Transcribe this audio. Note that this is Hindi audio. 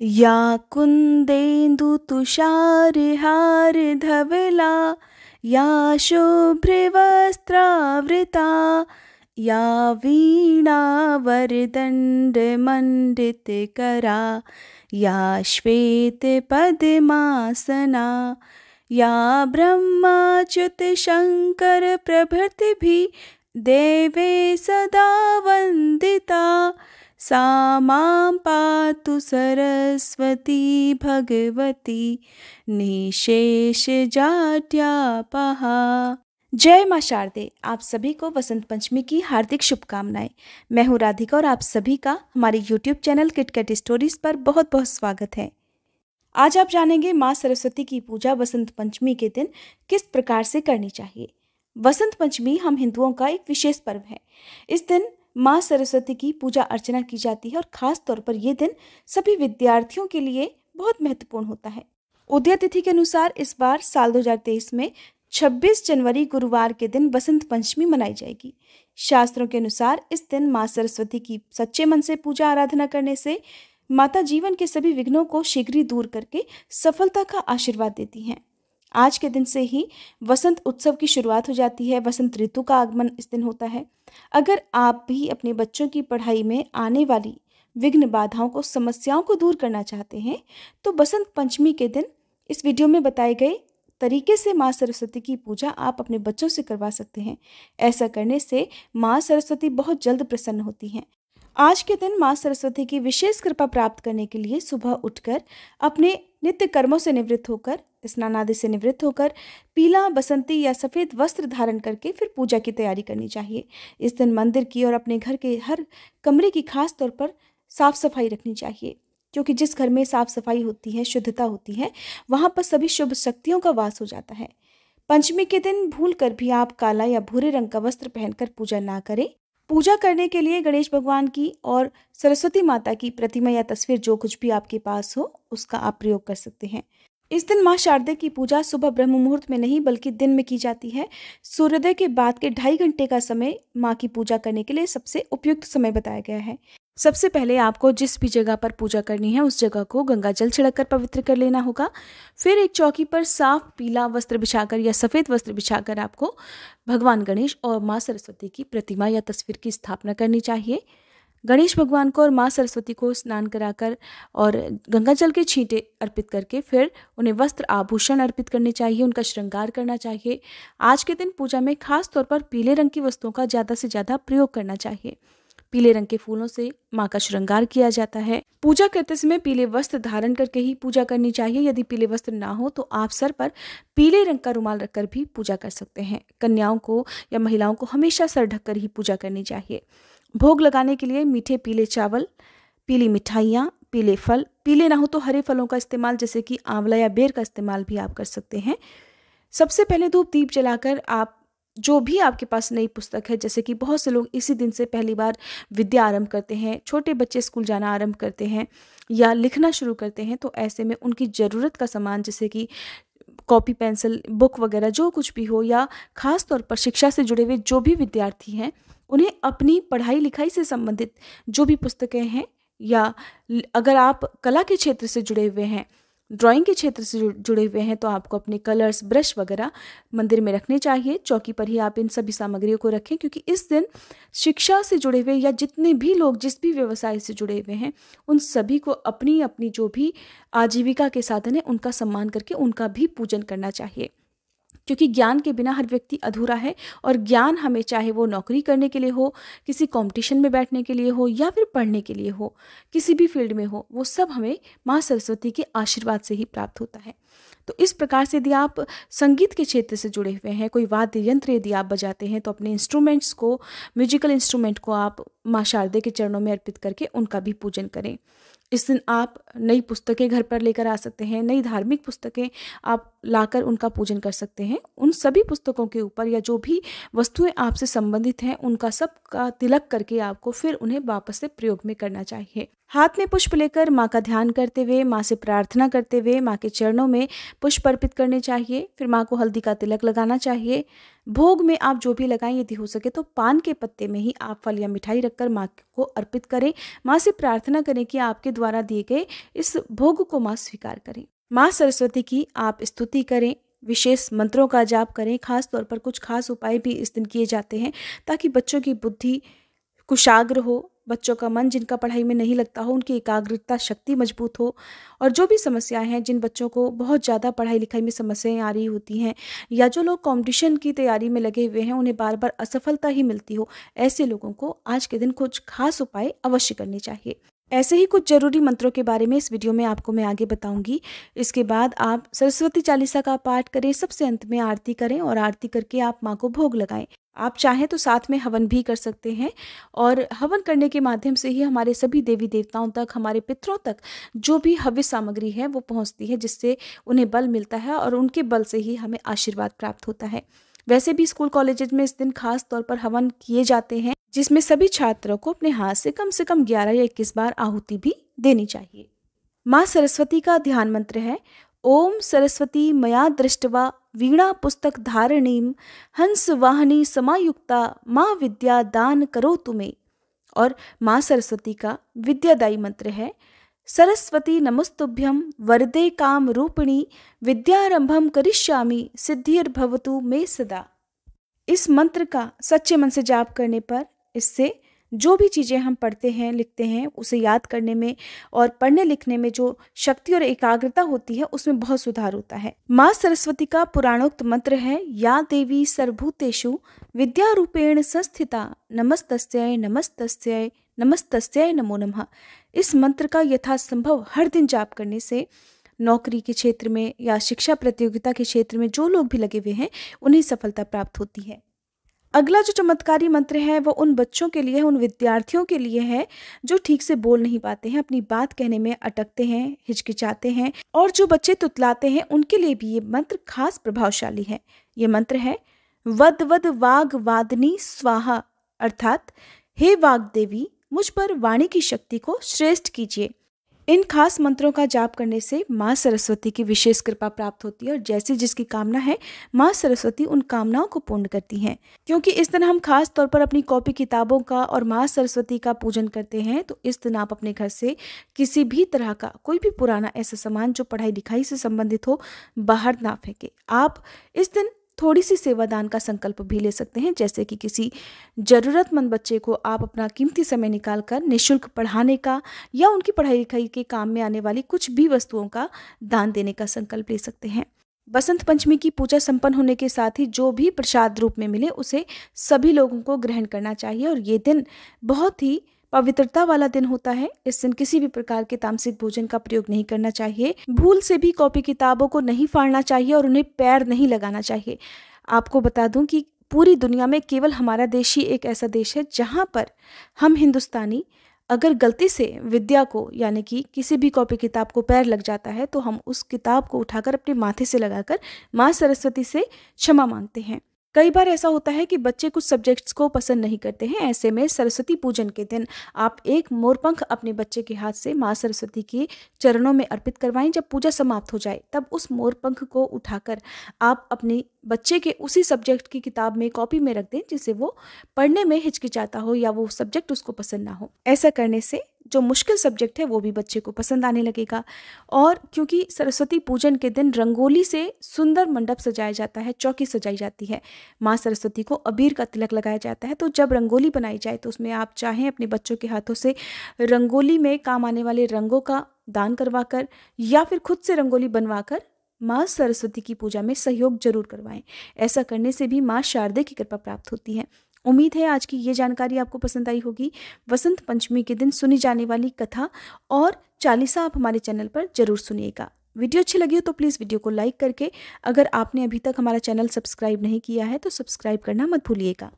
या कुन्देन्दुतुषारिहारिधविला या शुभ्रिवस्त्रावृता या वीणा या श्वेतपद्मासना या ब्रह्माच्युतशङ्करप्रभृतिभिः देवे सदा वन्दिता सा मां पातु सरस्वती भगवती निशेष पहा जय मां शारदे आप सभी को वसंत पंचमी की हार्दिक शुभकामनाएं मैं हूं राधिका और आप सभी का हमारे YouTube चैनल किटकट स्टोरीज पर बहुत बहुत स्वागत है आज आप जानेंगे माँ सरस्वती की पूजा वसंत पंचमी के दिन किस प्रकार से करनी चाहिए वसंत पंचमी हम हिंदुओं का एक विशेष पर्व है इस दिन माँ सरस्वती की पूजा अर्चना की जाती है और ख़ास तौर पर यह दिन सभी विद्यार्थियों के लिए बहुत महत्वपूर्ण होता है उदय तिथि के अनुसार इस बार साल 2023 में 26 जनवरी गुरुवार के दिन बसंत पंचमी मनाई जाएगी शास्त्रों के अनुसार इस दिन माँ सरस्वती की सच्चे मन से पूजा आराधना करने से माता जीवन के सभी विघ्नों को शीघ्र ही दूर करके सफलता का आशीर्वाद देती हैं आज के दिन से ही वसंत उत्सव की शुरुआत हो जाती है वसंत ऋतु का आगमन इस दिन होता है अगर आप भी अपने बच्चों की पढ़ाई में आने वाली विघ्न बाधाओं को समस्याओं को दूर करना चाहते हैं तो बसंत पंचमी के दिन इस वीडियो में बताए गए तरीके से माँ सरस्वती की पूजा आप अपने बच्चों से करवा सकते हैं ऐसा करने से माँ सरस्वती बहुत जल्द प्रसन्न होती हैं आज के दिन माँ सरस्वती की विशेष कृपा प्राप्त करने के लिए सुबह उठकर अपने नित्य कर्मों से निवृत्त होकर स्नान आदि से निवृत्त होकर पीला बसंती या सफ़ेद वस्त्र धारण करके फिर पूजा की तैयारी करनी चाहिए इस दिन मंदिर की और अपने घर के हर कमरे की खास तौर पर साफ सफाई रखनी चाहिए क्योंकि जिस घर में साफ सफाई होती है शुद्धता होती है वहाँ पर सभी शुभ शक्तियों का वास हो जाता है पंचमी के दिन भूल कर भी आप काला या भूरे रंग का वस्त्र पहनकर पूजा ना करें पूजा करने के लिए गणेश भगवान की और सरस्वती माता की प्रतिमा या तस्वीर जो कुछ भी आपके पास हो उसका आप प्रयोग कर सकते हैं इस दिन माँ शारदे की पूजा सुबह ब्रह्म मुहूर्त में नहीं बल्कि दिन में की जाती है सूर्योदय के बाद के ढाई घंटे का समय माँ की पूजा करने के लिए सबसे उपयुक्त समय बताया गया है सबसे पहले आपको जिस भी जगह पर पूजा करनी है उस जगह को गंगा जल कर पवित्र कर लेना होगा फिर एक चौकी पर साफ पीला वस्त्र बिछाकर या सफ़ेद वस्त्र बिछाकर आपको भगवान गणेश और माँ सरस्वती की प्रतिमा या तस्वीर की स्थापना करनी चाहिए गणेश भगवान को और माँ सरस्वती को स्नान कराकर और गंगा जल के छींटे अर्पित करके फिर उन्हें वस्त्र आभूषण अर्पित करने चाहिए उनका श्रृंगार करना चाहिए आज के दिन पूजा में खास तौर पर पीले रंग की वस्तुओं का ज़्यादा से ज़्यादा प्रयोग करना चाहिए पीले रंग के फूलों से माँ का श्रृंगार किया जाता है पूजा करते समय पीले वस्त्र धारण करके ही पूजा करनी चाहिए यदि पीले वस्त्र ना हो तो आप सर पर पीले रंग का रुमाल रखकर भी पूजा कर सकते हैं कन्याओं को या महिलाओं को हमेशा सर ढककर ही पूजा करनी चाहिए भोग लगाने के लिए मीठे पीले चावल पीली मिठाइयाँ पीले फल पीले ना हो तो हरे फलों का इस्तेमाल जैसे कि आंवला या बेर का इस्तेमाल भी आप कर सकते हैं सबसे पहले धूप दीप जलाकर आप जो भी आपके पास नई पुस्तक है जैसे कि बहुत से लोग इसी दिन से पहली बार विद्या आरंभ करते हैं छोटे बच्चे स्कूल जाना आरंभ करते हैं या लिखना शुरू करते हैं तो ऐसे में उनकी ज़रूरत का सामान जैसे कि कॉपी पेंसिल बुक वगैरह जो कुछ भी हो या ख़ास तौर पर शिक्षा से जुड़े हुए जो भी विद्यार्थी हैं उन्हें अपनी पढ़ाई लिखाई से संबंधित जो भी पुस्तकें हैं या अगर आप कला के क्षेत्र से जुड़े हुए हैं ड्राइंग के क्षेत्र से जुड़े हुए हैं तो आपको अपने कलर्स ब्रश वगैरह मंदिर में रखने चाहिए चौकी पर ही आप इन सभी सामग्रियों को रखें क्योंकि इस दिन शिक्षा से जुड़े हुए या जितने भी लोग जिस भी व्यवसाय से जुड़े हुए हैं उन सभी को अपनी अपनी जो भी आजीविका के साधन है उनका सम्मान करके उनका भी पूजन करना चाहिए क्योंकि ज्ञान के बिना हर व्यक्ति अधूरा है और ज्ञान हमें चाहे वो नौकरी करने के लिए हो किसी कंपटीशन में बैठने के लिए हो या फिर पढ़ने के लिए हो किसी भी फील्ड में हो वो सब हमें माँ सरस्वती के आशीर्वाद से ही प्राप्त होता है तो इस प्रकार से यदि आप संगीत के क्षेत्र से जुड़े हुए हैं कोई वाद्य यंत्र यदि आप बजाते हैं तो अपने इंस्ट्रूमेंट्स को म्यूजिकल इंस्ट्रूमेंट को आप माँ शारदे के चरणों में अर्पित करके उनका भी पूजन करें इस दिन आप नई पुस्तकें घर पर लेकर आ सकते हैं नई धार्मिक पुस्तकें आप लाकर उनका पूजन कर सकते हैं उन सभी पुस्तकों के ऊपर या जो भी वस्तुएं आपसे संबंधित हैं उनका सब का तिलक करके आपको फिर उन्हें वापस से प्रयोग में करना चाहिए हाथ में पुष्प लेकर माँ का ध्यान करते हुए माँ से प्रार्थना करते हुए माँ के चरणों में पुष्प अर्पित करने चाहिए फिर माँ को हल्दी का तिलक लगाना चाहिए भोग में आप जो भी लगाएं यदि हो सके तो पान के पत्ते में ही आप फल या मिठाई रखकर माँ को अर्पित करें माँ से प्रार्थना करें कि आपके द्वारा दिए गए इस भोग को माँ स्वीकार करें माँ सरस्वती की आप स्तुति करें विशेष मंत्रों का जाप करें खास तौर पर कुछ खास उपाय भी इस दिन किए जाते हैं ताकि बच्चों की बुद्धि कुशाग्र हो बच्चों का मन जिनका पढ़ाई में नहीं लगता हो उनकी एकाग्रता शक्ति मजबूत हो और जो भी समस्याएं हैं जिन बच्चों को बहुत ज़्यादा पढ़ाई लिखाई में समस्याएं आ रही होती हैं या जो लोग कंपटीशन की तैयारी में लगे हुए हैं उन्हें बार बार असफलता ही मिलती हो ऐसे लोगों को आज के दिन कुछ खास उपाय अवश्य करने चाहिए ऐसे ही कुछ जरूरी मंत्रों के बारे में इस वीडियो में आपको मैं आगे बताऊंगी इसके बाद आप सरस्वती चालीसा का पाठ करें सबसे अंत में आरती करें और आरती करके आप माँ को भोग लगाएं आप चाहें तो साथ में हवन भी कर सकते हैं और हवन करने के माध्यम से ही हमारे सभी देवी देवताओं तक हमारे पितरों तक जो भी हव्य सामग्री है वो पहुंचती है जिससे उन्हें बल मिलता है और उनके बल से ही हमें आशीर्वाद प्राप्त होता है वैसे भी स्कूल कॉलेजेज में इस दिन खास तौर पर हवन किए जाते हैं जिसमें सभी छात्रों को अपने हाथ से कम से कम 11 या 21 बार आहुति भी देनी चाहिए माँ सरस्वती का ध्यान मंत्र है ओम सरस्वती मया दृष्टवा वीणा पुस्तक धारणी हंस वाहनी समायुक्ता माँ विद्या दान करो तुम्हें और माँ सरस्वती का विद्यादायी मंत्र है सरस्वती नमस्तुभ्यम वरदे काम रूपिणी विद्यारंभम करिष्यामी सिद्धिर्भवतु मे सदा इस मंत्र का सच्चे मन से जाप करने पर इससे जो भी चीज़ें हम पढ़ते हैं लिखते हैं उसे याद करने में और पढ़ने लिखने में जो शक्ति और एकाग्रता होती है उसमें बहुत सुधार होता है माँ सरस्वती का पुराणोक्त मंत्र है या देवी सर्वभूतेशु विद्या रूपेण संस्थिता नमस्तस्यै नमस्तस्यै नमस्तस्यै नमो नमः इस मंत्र का यथासंभव हर दिन जाप करने से नौकरी के क्षेत्र में या शिक्षा प्रतियोगिता के क्षेत्र में जो लोग भी लगे हुए हैं उन्हें सफलता प्राप्त होती है अगला जो चमत्कारी मंत्र है वो उन बच्चों के लिए है उन विद्यार्थियों के लिए है जो ठीक से बोल नहीं पाते हैं अपनी बात कहने में अटकते हैं हिचकिचाते हैं और जो बच्चे तुतलाते हैं उनके लिए भी ये मंत्र खास प्रभावशाली है ये मंत्र है वद वद वाग वादनी स्वाहा अर्थात हे वाग देवी मुझ पर वाणी की शक्ति को श्रेष्ठ कीजिए इन खास मंत्रों का जाप करने से माँ सरस्वती की विशेष कृपा प्राप्त होती है और जैसे जिसकी कामना है माँ सरस्वती उन कामनाओं को पूर्ण करती हैं क्योंकि इस दिन हम खास तौर पर अपनी कॉपी किताबों का और माँ सरस्वती का पूजन करते हैं तो इस दिन आप अपने घर से किसी भी तरह का कोई भी पुराना ऐसा सामान जो पढ़ाई लिखाई से संबंधित हो बाहर ना फेंके आप इस दिन थोड़ी सी सेवा दान का संकल्प भी ले सकते हैं जैसे कि किसी ज़रूरतमंद बच्चे को आप अपना कीमती समय निकाल कर निःशुल्क पढ़ाने का या उनकी पढ़ाई लिखाई के काम में आने वाली कुछ भी वस्तुओं का दान देने का संकल्प ले सकते हैं बसंत पंचमी की पूजा संपन्न होने के साथ ही जो भी प्रसाद रूप में मिले उसे सभी लोगों को ग्रहण करना चाहिए और ये दिन बहुत ही पवित्रता वाला दिन होता है इस दिन किसी भी प्रकार के तामसिक भोजन का प्रयोग नहीं करना चाहिए भूल से भी कॉपी किताबों को नहीं फाड़ना चाहिए और उन्हें पैर नहीं लगाना चाहिए आपको बता दूं कि पूरी दुनिया में केवल हमारा देश ही एक ऐसा देश है जहाँ पर हम हिंदुस्तानी अगर गलती से विद्या को यानी कि किसी भी कॉपी किताब को पैर लग जाता है तो हम उस किताब को उठाकर अपने माथे से लगाकर माँ सरस्वती से क्षमा मांगते हैं कई बार ऐसा होता है कि बच्चे कुछ सब्जेक्ट्स को पसंद नहीं करते हैं ऐसे में सरस्वती पूजन के दिन आप एक मोरपंख अपने बच्चे के हाथ से माँ सरस्वती के चरणों में अर्पित करवाएं जब पूजा समाप्त हो जाए तब उस मोरपंख को उठाकर आप अपने बच्चे के उसी सब्जेक्ट की किताब में कॉपी में रख दें जिसे वो पढ़ने में हिचकिचाता हो या वो सब्जेक्ट उसको पसंद ना हो ऐसा करने से जो मुश्किल सब्जेक्ट है वो भी बच्चे को पसंद आने लगेगा और क्योंकि सरस्वती पूजन के दिन रंगोली से सुंदर मंडप सजाया जाता है चौकी सजाई जाती है माँ सरस्वती को अबीर का तिलक लगाया जाता है तो जब रंगोली बनाई जाए तो उसमें आप चाहें अपने बच्चों के हाथों से रंगोली में काम आने वाले रंगों का दान करवाकर या फिर खुद से रंगोली बनवाकर माँ सरस्वती की पूजा में सहयोग जरूर करवाएं ऐसा करने से भी माँ शारदे की कृपा प्राप्त होती है उम्मीद है आज की ये जानकारी आपको पसंद आई होगी वसंत पंचमी के दिन सुनी जाने वाली कथा और चालीसा आप हमारे चैनल पर जरूर सुनिएगा वीडियो अच्छी लगी हो तो प्लीज़ वीडियो को लाइक करके अगर आपने अभी तक हमारा चैनल सब्सक्राइब नहीं किया है तो सब्सक्राइब करना मत भूलिएगा